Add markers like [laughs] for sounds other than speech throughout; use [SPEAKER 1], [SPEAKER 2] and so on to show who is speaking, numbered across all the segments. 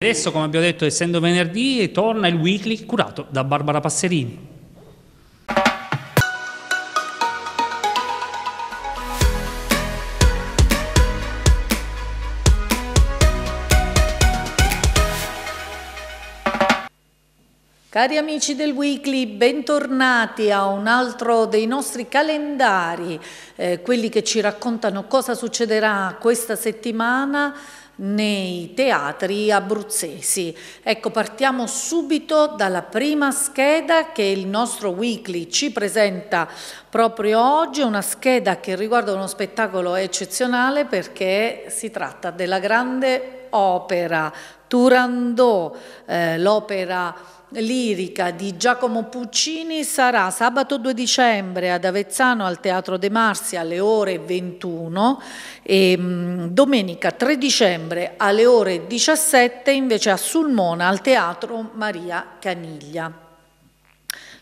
[SPEAKER 1] Adesso, come abbiamo detto, essendo venerdì, torna il weekly curato da Barbara Passerini. Cari amici del Weekly, bentornati a un altro dei nostri calendari, eh, quelli che ci raccontano cosa succederà questa settimana nei teatri abruzzesi. Ecco, partiamo subito dalla prima scheda che il nostro weekly ci presenta proprio oggi, una scheda che riguarda uno spettacolo eccezionale perché si tratta della grande opera Turandot, eh, l'opera lirica di Giacomo Puccini sarà sabato 2 dicembre ad Avezzano al Teatro De Marsi alle ore 21 e mm, domenica 3 dicembre alle ore 17 invece a Sulmona al Teatro Maria Caniglia.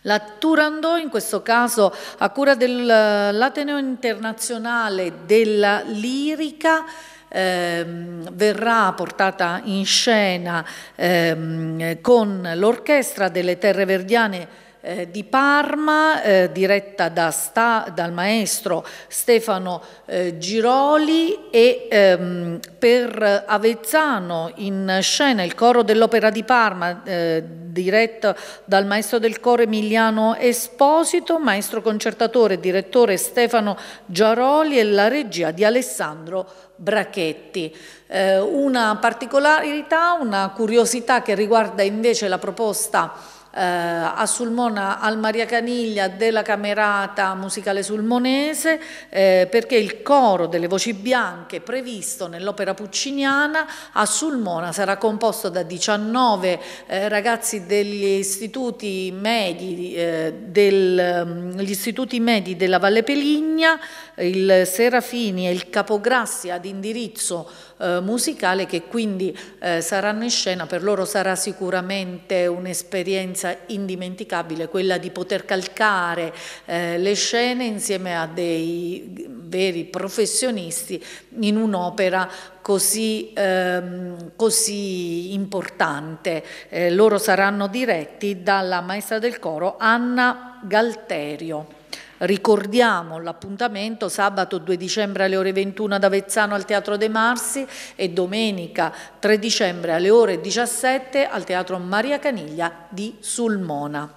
[SPEAKER 1] La Turandot in questo caso a cura dell'Ateneo Internazionale della Lirica ehm, verrà portata in scena ehm, con l'orchestra delle Terre Verdiane eh, di Parma, eh, diretta da sta, dal maestro Stefano eh, Giroli e ehm, per Avezzano in scena il coro dell'Opera di Parma, eh, diretto dal maestro del coro Emiliano Esposito, maestro concertatore e direttore Stefano Giaroli e la regia di Alessandro Brachetti. Eh, una particolarità, una curiosità che riguarda invece la proposta eh, a Sulmona al Maria Caniglia della Camerata Musicale Sulmonese eh, perché il coro delle voci bianche previsto nell'opera pucciniana a Sulmona sarà composto da 19 eh, ragazzi degli istituti medi, eh, del, mm, istituti medi della Valle Peligna, il Serafini e il Capograssi ad indirizzo eh, musicale che quindi eh, saranno in scena, per loro sarà sicuramente un'esperienza indimenticabile quella di poter calcare eh, le scene insieme a dei veri professionisti in un'opera così, ehm, così, importante. Eh, loro saranno diretti dalla maestra del coro Anna Galterio. Ricordiamo l'appuntamento sabato 2 dicembre alle ore 21 ad Avezzano al Teatro De Marsi e domenica 3 dicembre alle ore 17 al Teatro Maria Caniglia di Sulmona.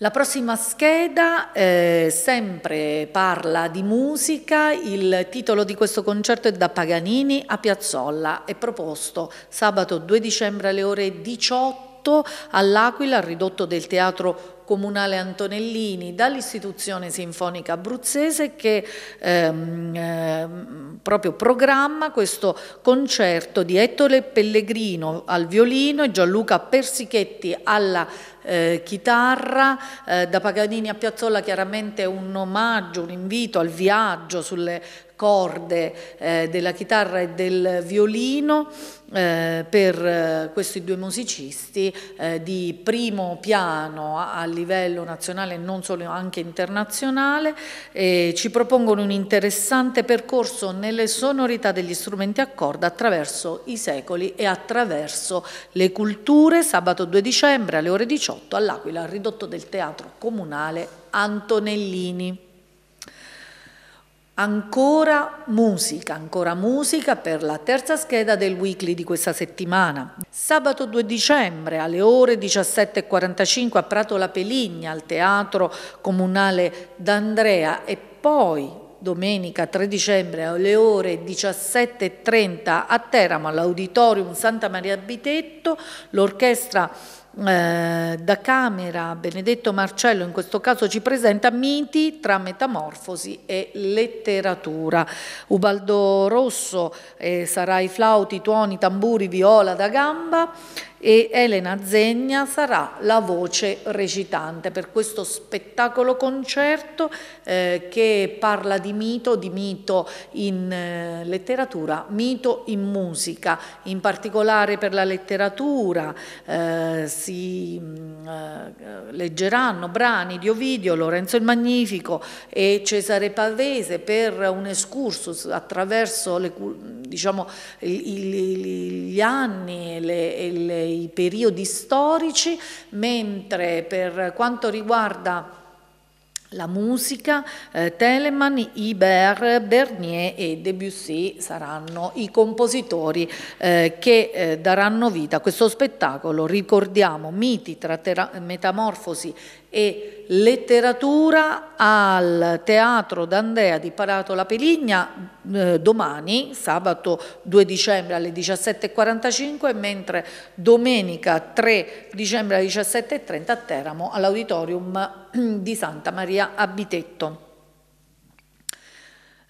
[SPEAKER 1] La prossima scheda eh, sempre parla di musica, il titolo di questo concerto è Da Paganini a Piazzolla, è proposto sabato 2 dicembre alle ore 18 all'Aquila, al ridotto del Teatro Comunale Antonellini, dall'Istituzione Sinfonica Abruzzese che ehm, ehm, proprio programma questo concerto di Ettore Pellegrino al violino e Gianluca Persichetti alla eh, chitarra, eh, da Paganini a Piazzolla chiaramente un omaggio, un invito al viaggio sulle corde eh, della chitarra e del violino eh, per eh, questi due musicisti eh, di primo piano a, a, livello nazionale e non solo anche internazionale e ci propongono un interessante percorso nelle sonorità degli strumenti a corda attraverso i secoli e attraverso le culture sabato 2 dicembre alle ore 18 all'Aquila ridotto del teatro comunale Antonellini Ancora musica, ancora musica per la terza scheda del weekly di questa settimana. Sabato 2 dicembre alle ore 17.45 a Prato La Peligna al Teatro Comunale d'Andrea e poi domenica 3 dicembre alle ore 17.30 a Teramo all'Auditorium Santa Maria Bitetto l'orchestra eh, da camera Benedetto Marcello in questo caso ci presenta miti tra metamorfosi e letteratura. Ubaldo Rosso eh, sarà i flauti, i tuoni, i tamburi, viola da gamba e Elena Zegna sarà la voce recitante per questo spettacolo concerto eh, che parla di mito, di mito in eh, letteratura, mito in musica, in particolare per la letteratura eh, si mm, eh, leggeranno brani di Ovidio, Lorenzo il Magnifico e Cesare Pavese per un escursus attraverso le, diciamo, gli anni e i periodi storici, mentre per quanto riguarda la musica, eh, Telemann, Iber, Bernier e Debussy saranno i compositori eh, che eh, daranno vita a questo spettacolo, ricordiamo, miti tra metamorfosi e letteratura al Teatro Dandea di Parato La Peligna eh, domani, sabato 2 dicembre alle 17.45, mentre domenica 3 dicembre alle 17.30 a Teramo all'auditorium di Santa Maria Abitetto.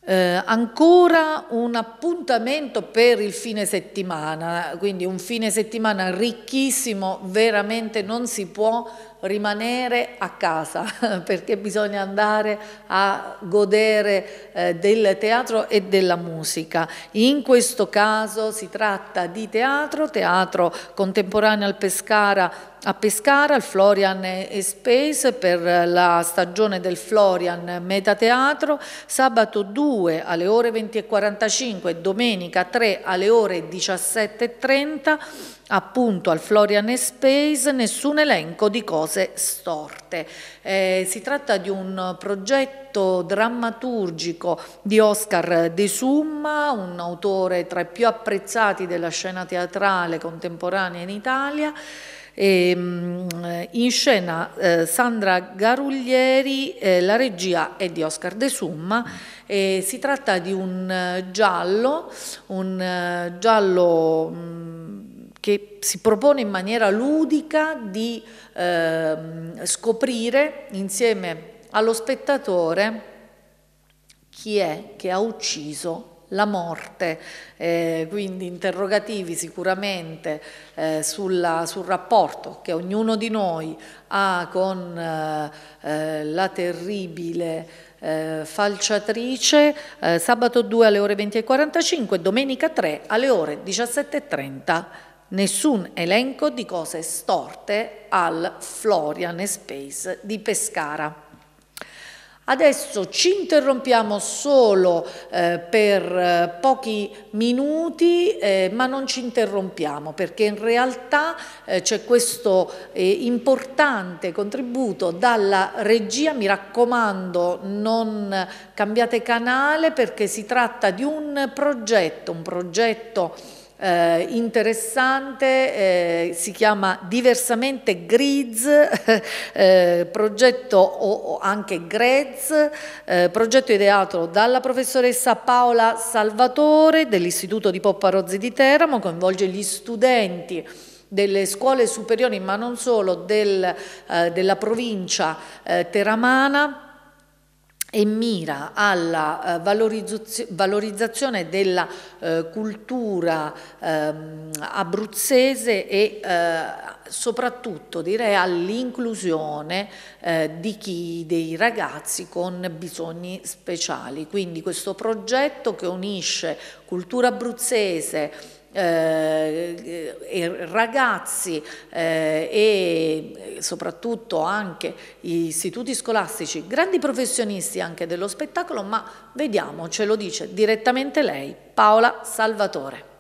[SPEAKER 1] Eh, ancora un appuntamento per il fine settimana, quindi un fine settimana ricchissimo, veramente non si può rimanere a casa [laughs] perché bisogna andare a godere eh, del teatro e della musica. In questo caso si tratta di teatro, teatro contemporaneo al Pescara a Pescara, al Florian e Space per la stagione del Florian Metateatro, sabato 2 alle ore 20.45 e domenica 3 alle ore 17.30, appunto al Florian e Space, nessun elenco di cose storte. Eh, si tratta di un progetto drammaturgico di Oscar De Summa, un autore tra i più apprezzati della scena teatrale contemporanea in Italia, e, ehm, in scena eh, Sandra Garuglieri, eh, la regia è di Oscar De Summa, eh, si tratta di un eh, giallo, un eh, giallo mh, mm, che si propone in maniera ludica di ehm, scoprire insieme allo spettatore chi è che ha ucciso la morte, eh, quindi interrogativi sicuramente eh, sulla, sul rapporto che ognuno di noi ha con eh, eh la terribile eh, falciatrice eh, sabato 2 alle ore 20.45 domenica 3 alle ore 17.30 nessun elenco di cose storte al Florian Space di Pescara. Adesso ci interrompiamo solo eh, per eh, pochi minuti, eh, ma non ci interrompiamo perché in realtà eh, c'è questo eh, importante contributo dalla regia. Mi raccomando, non cambiate canale perché si tratta di un progetto, un progetto eh, interessante, eh, si chiama Diversamente GRIZ, [laughs] eh, progetto o, o anche Grez, eh, progetto ideato dalla professoressa Paola Salvatore dell'Istituto di Popparozzi di Teramo, coinvolge gli studenti delle scuole superiori ma non solo del, eh, della provincia eh, teramana e mira alla eh, valorizzazione della eh, cultura eh, abruzzese e eh, soprattutto direi all'inclusione eh, dei ragazzi con bisogni speciali. Quindi questo progetto che unisce cultura abruzzese, eh, ragazzi eh, e soprattutto anche istituti scolastici, grandi professionisti anche dello spettacolo, ma vediamo, ce lo dice direttamente lei, Paola Salvatore.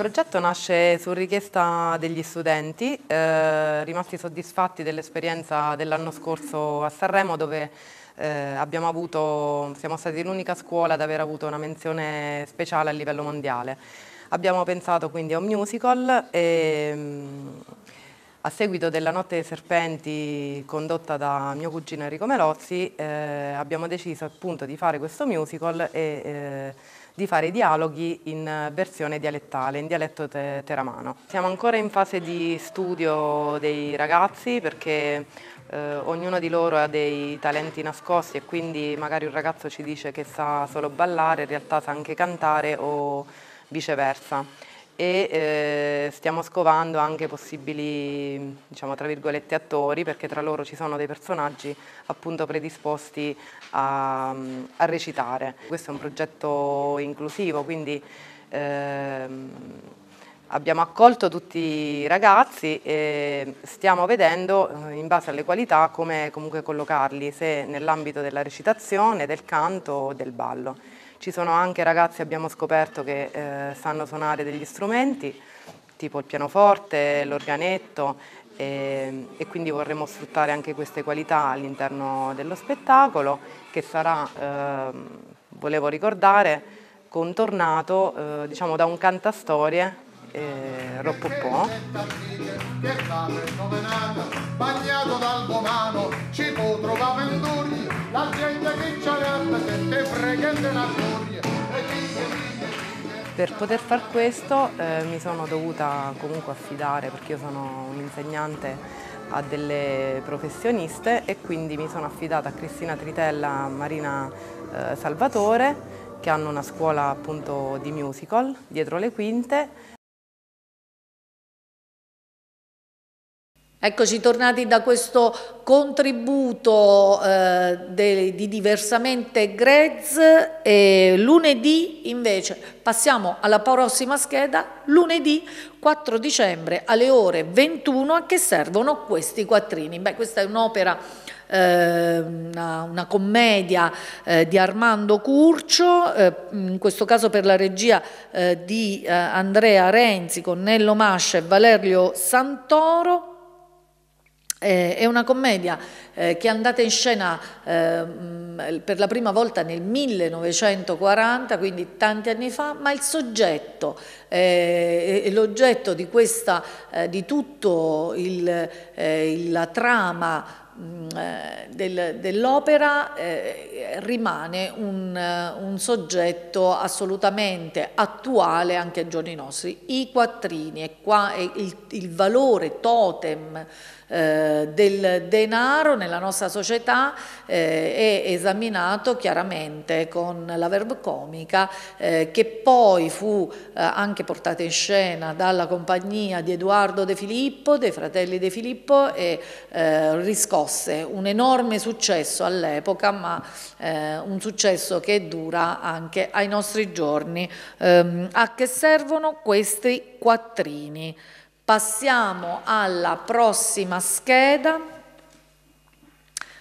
[SPEAKER 2] progetto nasce su richiesta degli studenti, eh, rimasti soddisfatti dell'esperienza dell'anno scorso a Sanremo dove eh, avuto, siamo stati l'unica scuola ad aver avuto una menzione speciale a livello mondiale. Abbiamo pensato quindi a un musical e, mh, mm, a seguito della Notte dei Serpenti condotta da mio cugino Enrico Melozzi eh, abbiamo deciso appunto di fare questo musical e eh, di fare i dialoghi in versione dialettale, in dialetto te teramano. Siamo ancora in fase di studio dei ragazzi perché eh, ognuno di loro ha dei talenti nascosti e quindi magari un ragazzo ci dice che sa solo ballare, in realtà sa anche cantare o viceversa e eh, stiamo scovando anche possibili diciamo, tra virgolette, attori perché tra loro ci sono dei personaggi appunto predisposti a, a recitare. Questo è un progetto inclusivo, quindi eh, abbiamo accolto tutti i ragazzi e stiamo vedendo eh, in base alle qualità come comunque collocarli, se nell'ambito della recitazione, del canto o del ballo. Ci sono anche ragazzi, abbiamo scoperto, che eh, sanno suonare degli strumenti, tipo il pianoforte, l'organetto, e, ehm, e, quindi vorremmo sfruttare anche queste qualità all'interno dello spettacolo, che sarà, eh, volevo ricordare, contornato eh, diciamo, da un cantastorie eh, Roppopò.
[SPEAKER 1] Che la gente che ci ha che te frega della storia
[SPEAKER 2] per poter far questo eh, mi sono dovuta comunque affidare perché io sono un'insegnante a delle professioniste e quindi mi sono affidata a Cristina Tritella, e Marina eh, Salvatore che hanno una scuola appunto di musical dietro le quinte
[SPEAKER 1] Eccoci tornati da questo contributo eh, de, di Diversamente Grez e lunedì invece passiamo alla prossima scheda, lunedì 4 dicembre alle ore 21 a che servono questi quattrini. Beh, questa è un'opera, eh, una, una, commedia eh, di Armando Curcio, eh, in questo caso per la regia eh, di eh, Andrea Renzi con Nello Mascia e Valerio Santoro eh, è una commedia eh, che è andata in scena ehm, per la prima volta nel 1940, quindi tanti anni fa, ma il soggetto eh, e l'oggetto di, questa, di tutto il, la trama mm, dell'opera rimane un, un, soggetto assolutamente attuale anche ai giorni nostri. I quattrini e qua il, il valore totem eh, del denaro nella nostra società eh, è esaminato chiaramente con la verb comica eh, che poi fu eh, anche portata in scena dalla compagnia di Edoardo De Filippo, dei fratelli De Filippo e eh, riscosse un enorme successo all'epoca ma un successo che dura anche ai nostri giorni. Ehm, a che servono questi quattrini? Passiamo alla prossima scheda.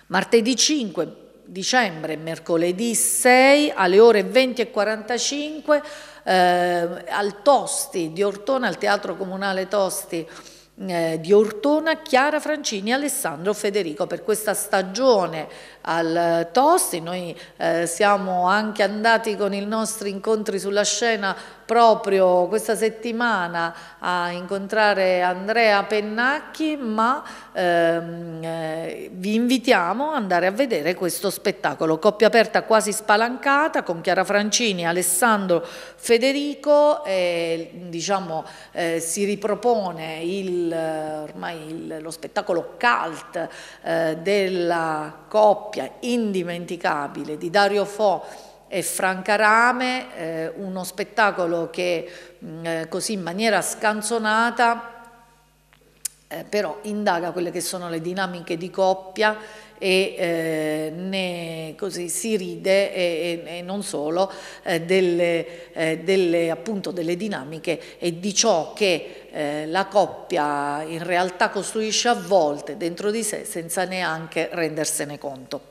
[SPEAKER 1] Martedì 5 dicembre, mercoledì 6 alle ore 20 20.45 eh, al Tosti di Ortona, al Teatro Comunale Tosti eh, di Ortona, Chiara Francini e Alessandro Federico. Per questa stagione al eh, Tosti noi eh, siamo anche andati con i nostri incontri sulla scena proprio questa settimana a incontrare Andrea Pennacchi, ma ehm, eh, vi invitiamo ad andare a vedere questo spettacolo. Coppia aperta quasi spalancata con Chiara Francini, Alessandro Federico, e, diciamo, eh, si ripropone il ormai il, lo spettacolo cult eh, della coppia indimenticabile di Dario Fo e Franca Rame, eh, uno spettacolo che mh, mm, eh, così in maniera scanzonata eh, però indaga quelle che sono le dinamiche di coppia e eh, ne, così, si ride e, e, e non solo eh, delle, eh, delle, appunto, delle dinamiche e di ciò che eh, la coppia in realtà costruisce a volte dentro di sé senza neanche rendersene conto.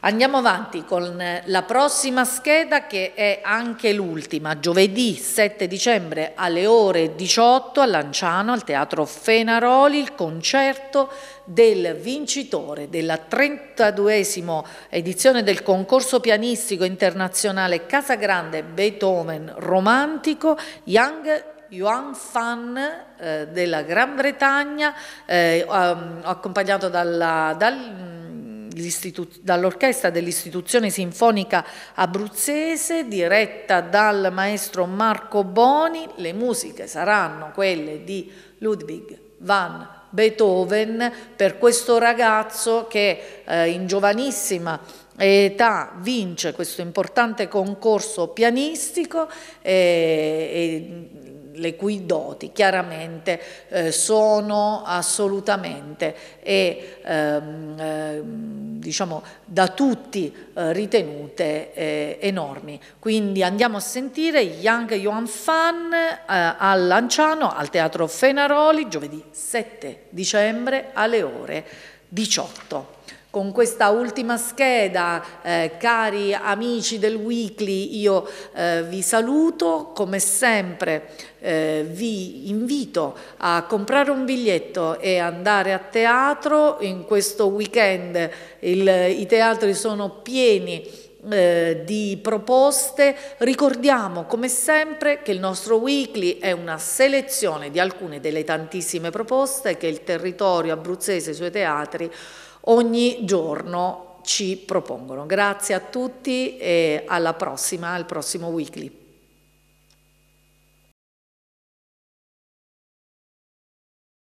[SPEAKER 1] Andiamo avanti con eh, la prossima scheda che è anche l'ultima, giovedì 7 dicembre alle ore 18 a Lanciano al Teatro Fenaroli il concerto del vincitore della 32esima edizione del concorso pianistico internazionale Casa Grande Beethoven Romantico Young Yuan Fan eh, della Gran Bretagna eh, accompagnato dalla, dal dall'orchestra dell'Istituzione Sinfonica Abruzzese diretta dal maestro Marco Boni. Le musiche saranno quelle di Ludwig van Beethoven per questo ragazzo che eh, in giovanissima età vince questo importante concorso pianistico eh, e, e le cui doti chiaramente eh, sono assolutamente e ehm, eh, diciamo da tutti eh, ritenute eh, enormi. Quindi andiamo a sentire Yang Yuan Fan eh, a Lanciano al Teatro Fenaroli giovedì 7 dicembre alle ore 18. Con questa ultima scheda, eh, cari amici del Weekly, io eh, vi saluto, come sempre eh, vi invito a comprare un biglietto e andare a teatro, in questo weekend il, i teatri sono pieni eh, di proposte. Ricordiamo come sempre che il nostro weekly è una selezione di alcune delle tantissime proposte che il territorio abruzzese e i suoi teatri ogni giorno ci propongono. Grazie a tutti e alla prossima, al prossimo weekly.